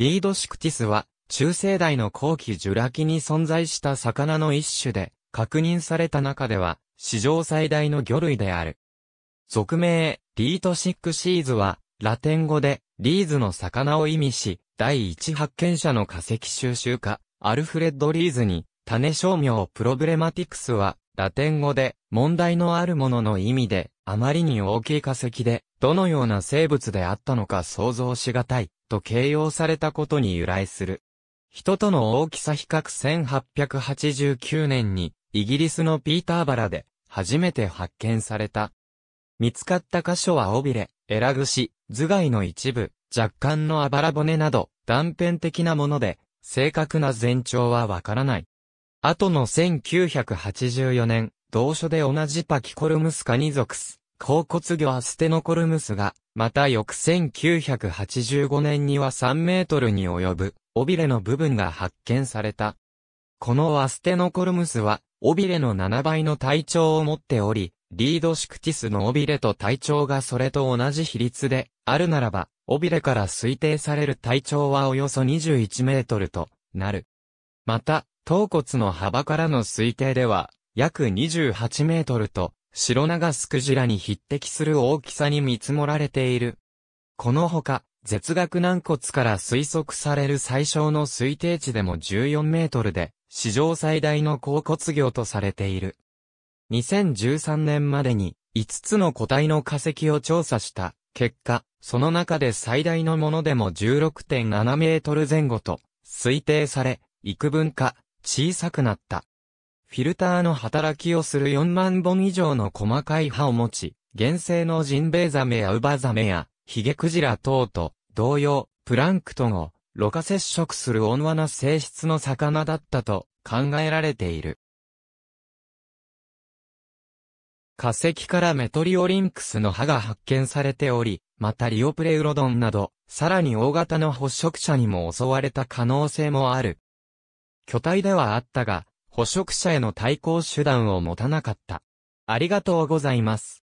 リードシクティスは、中世代の後期ジュラ紀に存在した魚の一種で、確認された中では、史上最大の魚類である。俗名、リートシックシーズは、ラテン語で、リーズの魚を意味し、第一発見者の化石収集家、アルフレッド・リーズに、種商名プロブレマティクスは、ラテン語で、問題のあるものの意味で、あまりに大きい化石で、どのような生物であったのか想像しがたい、と形容されたことに由来する。人との大きさ比較1889年に、イギリスのピーターバラで、初めて発見された。見つかった箇所は尾びれ、エラ串、頭蓋の一部、若干のあばら骨など、断片的なもので、正確な全長はわからない。後の1984年、同書で同じパキコルムスカニ属ス、甲骨魚アステノコルムスが、また翌1985年には3メートルに及ぶ、尾びれの部分が発見された。このアステノコルムスは、尾びれの7倍の体長を持っており、リードシクティスの尾びれと体長がそれと同じ比率で、あるならば、尾びれから推定される体長はおよそ21メートルとなる。また、頭骨の幅からの推定では、約28メートルと、白長スクジラに匹敵する大きさに見積もられている。このほか、絶額軟骨から推測される最小の推定値でも14メートルで、史上最大の甲骨魚とされている。2013年までに5つの個体の化石を調査した結果、その中で最大のものでも16.7メートル前後と推定され、幾分か小さくなった。フィルターの働きをする4万本以上の細かい歯を持ち、原生のジンベエザメやウバザメやヒゲクジラ等と同様、プランクトンをろ過接触する温和な性質の魚だったと考えられている。化石からメトリオリンクスの歯が発見されており、またリオプレウロドンなど、さらに大型の捕食者にも襲われた可能性もある。巨体ではあったが、捕食者への対抗手段を持たなかった。ありがとうございます。